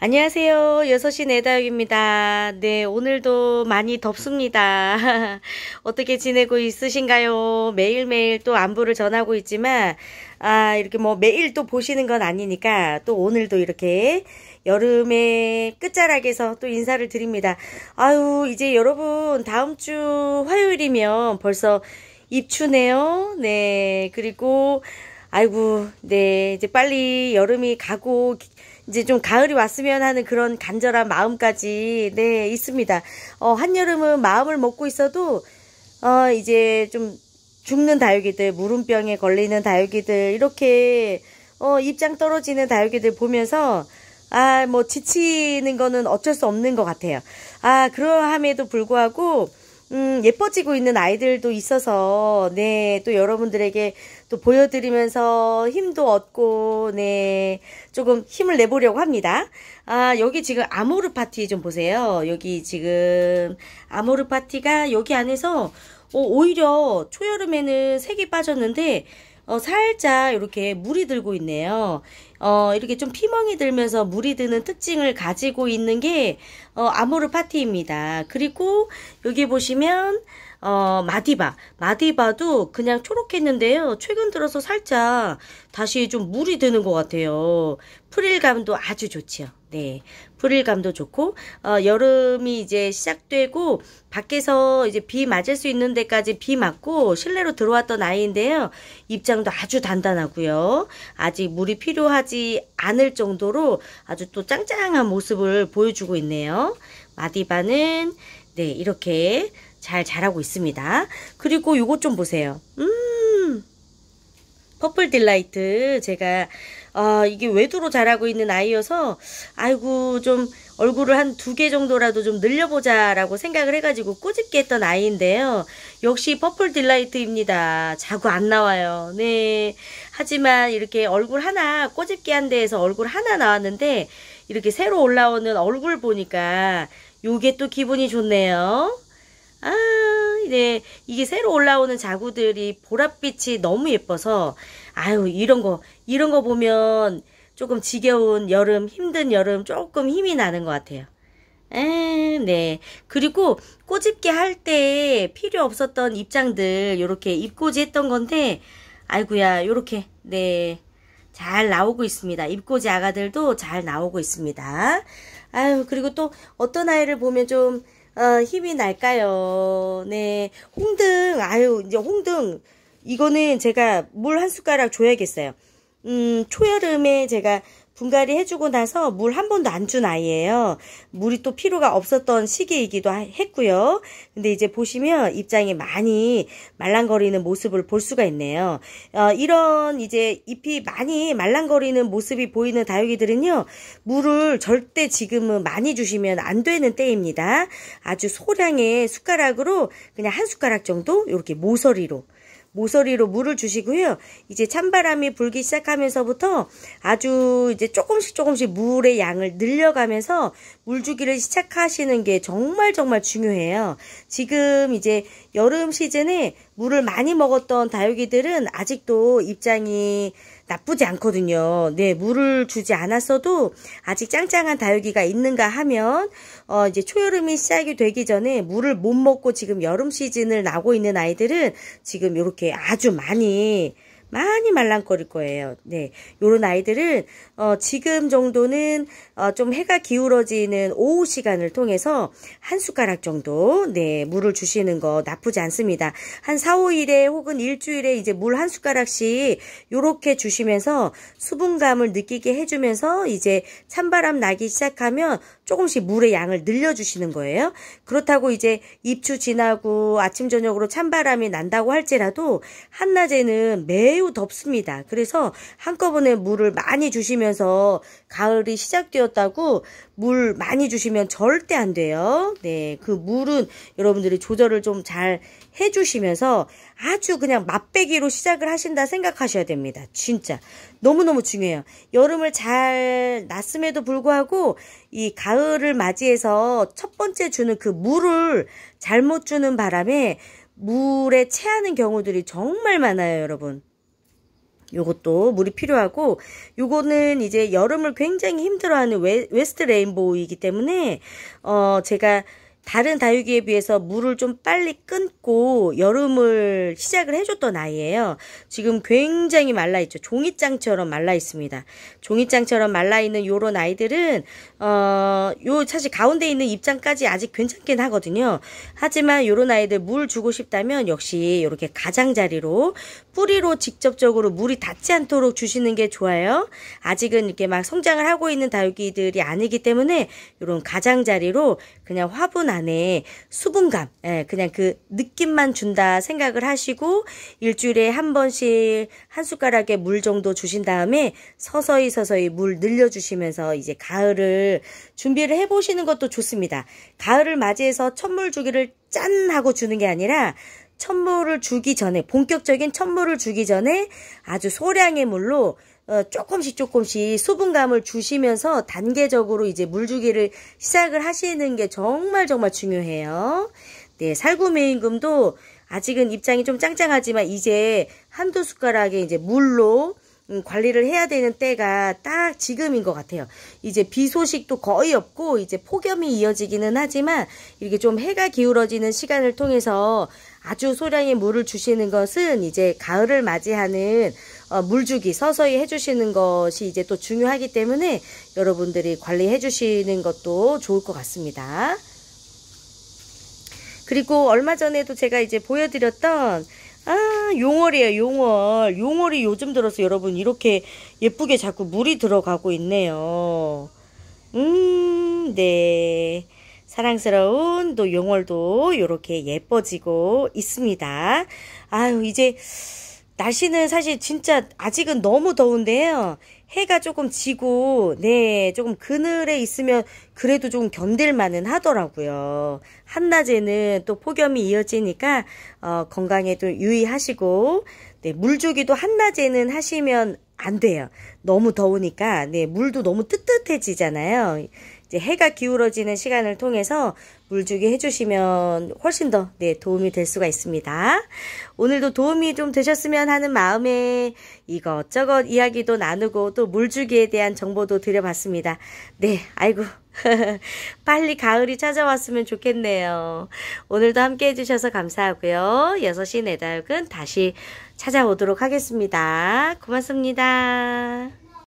안녕하세요. 6시 내다육입니다. 네, 오늘도 많이 덥습니다. 어떻게 지내고 있으신가요? 매일매일 또 안부를 전하고 있지만, 아, 이렇게 뭐 매일 또 보시는 건 아니니까, 또 오늘도 이렇게 여름의 끝자락에서 또 인사를 드립니다. 아유, 이제 여러분, 다음 주 화요일이면 벌써 입추네요. 네, 그리고, 아이고, 네, 이제 빨리 여름이 가고, 이제 좀 가을이 왔으면 하는 그런 간절한 마음까지, 네, 있습니다. 어, 한여름은 마음을 먹고 있어도, 어, 이제 좀 죽는 다육이들, 물음병에 걸리는 다육이들, 이렇게, 어, 입장 떨어지는 다육이들 보면서, 아, 뭐, 지치는 거는 어쩔 수 없는 것 같아요. 아, 그러함에도 불구하고, 음, 예뻐지고 있는 아이들도 있어서, 네, 또 여러분들에게 또 보여드리면서 힘도 얻고 네 조금 힘을 내보려고 합니다. 아 여기 지금 아모르 파티 좀 보세요. 여기 지금 아모르 파티가 여기 안에서 오, 어, 오히려 초여름에는 색이 빠졌는데 어, 살짝 이렇게 물이 들고 있네요. 어, 이렇게 좀 피멍이 들면서 물이 드는 특징을 가지고 있는 게 어, 아모르 파티입니다. 그리고 여기 보시면 어, 마디바. 마디바도 그냥 초록했는데요. 최근 들어서 살짝 다시 좀 물이 드는 것 같아요. 프릴감도 아주 좋지요. 네. 불일감도 좋고 어, 여름이 이제 시작되고 밖에서 이제 비 맞을 수 있는 데까지 비 맞고 실내로 들어왔던 아이인데요. 입장도 아주 단단하고요. 아직 물이 필요하지 않을 정도로 아주 또 짱짱한 모습을 보여주고 있네요. 마디바는 네, 이렇게 잘 자라고 있습니다. 그리고 요것 좀 보세요. 음 퍼플 딜라이트 제가 아 이게 외두로 자라고 있는 아이여서 아이고 좀 얼굴을 한 두 개 정도라도 좀 늘려보자 라고 생각을 해가지고 꼬집게 했던 아이인데요. 역시 퍼플 딜라이트입니다. 자고 안 나와요. 네. 하지만 이렇게 얼굴 하나 꼬집게 한 데에서 얼굴 하나 나왔는데 이렇게 새로 올라오는 얼굴 보니까 요게 또 기분이 좋네요. 아, 네. 이게 새로 올라오는 자구들이 보랏빛이 너무 예뻐서, 아유, 이런 거, 이런 거 보면 조금 지겨운 여름, 힘든 여름 조금 힘이 나는 것 같아요. 음, 네. 그리고 꼬집기 할때 필요 없었던 입장들, 이렇게 입꼬지 했던 건데, 아이구야, 이렇게 네. 잘 나오고 있습니다. 입꼬지 아가들도 잘 나오고 있습니다. 아유, 그리고 또 어떤 아이를 보면 좀, 어, 힘이 날까요? 네. 홍등, 아유, 이제 홍등. 이거는 제가 물 한 숟가락 줘야겠어요. 음, 초여름에 제가 분갈이 해주고 나서 물 한 번도 안 준 아이예요. 물이 또 필요가 없었던 시기이기도 했고요. 근데 이제 보시면 입장이 많이 말랑거리는 모습을 볼 수가 있네요. 어, 이런 이제 잎이 많이 말랑거리는 모습이 보이는 다육이들은요. 물을 절대 지금은 많이 주시면 안 되는 때입니다. 아주 소량의 숟가락으로 그냥 한 숟가락 정도 이렇게 모서리로 모서리로 물을 주시고요. 이제 찬바람이 불기 시작하면서부터 아주 이제 조금씩 조금씩 물의 양을 늘려가면서 물 주기를 시작하시는 게 정말 정말 중요해요. 지금 이제 여름 시즌에 물을 많이 먹었던 다육이들은 아직도 입장이 나쁘지 않거든요. 네, 물을 주지 않았어도 아직 짱짱한 다육이가 있는가 하면 어 이제 초여름이 시작이 되기 전에 물을 못 먹고 지금 여름 시즌을 나고 있는 아이들은 지금 이렇게 아주 많이 많이 말랑거릴 거예요. 네, 요런 아이들은 어, 지금 정도는 어, 좀 해가 기울어지는 오후 시간을 통해서 한 숟가락 정도 네 물을 주시는 거 나쁘지 않습니다. 한 4, 5일에 혹은 일주일에 이제 물 한 숟가락씩 요렇게 주시면서 수분감을 느끼게 해주면서 이제 찬바람 나기 시작하면 조금씩 물의 양을 늘려주시는 거예요. 그렇다고 이제 입추 지나고 아침 저녁으로 찬바람이 난다고 할지라도 한낮에는 매우 덥습니다. 그래서 한꺼번에 물을 많이 주시면서 가을이 시작되었다고 물 많이 주시면 절대 안 돼요. 네, 그 물은 여러분들이 조절을 좀 잘 해주시면서 아주 그냥 맛배기로 시작을 하신다 생각하셔야 됩니다. 진짜 너무너무 중요해요. 여름을 잘 났음에도 불구하고 이 가을을 맞이해서 첫 번째 주는 그 물을 잘못 주는 바람에 물에 체하는 경우들이 정말 많아요, 여러분. 요것도 물이 필요하고 요거는 이제 여름을 굉장히 힘들어하는 웨, 스트 레인보우이기 때문에 어 제가 다른 다육이에 비해서 물을 좀 빨리 끊고 여름을 시작을 해줬던 아이예요. 지금 굉장히 말라있죠. 종이장처럼 말라있습니다. 종이장처럼 말라있는 요런 아이들은 어, 요 사실 가운데 있는 입장까지 아직 괜찮긴 하거든요. 하지만 요런 아이들 물 주고 싶다면 역시 이렇게 가장자리로 뿌리로 직접적으로 물이 닿지 않도록 주시는 게 좋아요. 아직은 이렇게 막 성장을 하고 있는 다육이들이 아니기 때문에 요런 가장자리로 그냥 화분 안 안에 수분감, 예, 그냥 그 느낌만 준다 생각을 하시고 일주일에 한 번씩 한 숟가락의 물 정도 주신 다음에 서서히 서서히 물 늘려주시면서 이제 가을을 준비를 해보시는 것도 좋습니다. 가을을 맞이해서 첫 물 주기를 짠 하고 주는 게 아니라 천물을 주기 전에 본격적인 천물을 주기 전에 아주 소량의 물로 어, 조금씩 조금씩 수분감을 주시면서 단계적으로 이제 물주기를 시작을 하시는 게 정말 정말 중요해요. 네, 살구매임금도 아직은 입장이 좀 짱짱하지만 이제 한두 숟가락의 이제 물로 음, 관리를 해야 되는 때가 딱 지금인 것 같아요. 이제 비 소식도 거의 없고 이제 폭염이 이어지기는 하지만 이렇게 좀 해가 기울어지는 시간을 통해서 아주 소량의 물을 주시는 것은 이제 가을을 맞이하는 어, 물주기 서서히 해주시는 것이 이제 또 중요하기 때문에 여러분들이 관리해 주시는 것도 좋을 것 같습니다. 그리고 얼마 전에도 제가 이제 보여드렸던 아 용월이에요 용월 용월이 요즘 들어서 여러분 이렇게 예쁘게 자꾸 물이 들어가고 있네요 음네 사랑스러운 또 용월도 이렇게 예뻐지고 있습니다 아유 이제 날씨는 사실 진짜 아직은 너무 더운데요. 해가 조금 지고 네 조금 그늘에 있으면 그래도 좀 견딜만은 하더라고요. 한낮에는 또 폭염이 이어지니까 어, 건강에도 유의하시고 네, 물 주기도 한낮에는 하시면 안 돼요. 너무 더우니까 네 물도 너무 뜨뜻해지잖아요. 이제 해가 기울어지는 시간을 통해서 물주기 해주시면 훨씬 더 네, 도움이 될 수가 있습니다. 오늘도 도움이 좀 되셨으면 하는 마음에 이것저것 이야기도 나누고 또 물주기에 대한 정보도 드려봤습니다. 네, 아이고. 빨리 가을이 찾아왔으면 좋겠네요. 오늘도 함께 해주셔서 감사하고요. 6시 내달은 다시 찾아오도록 하겠습니다. 고맙습니다.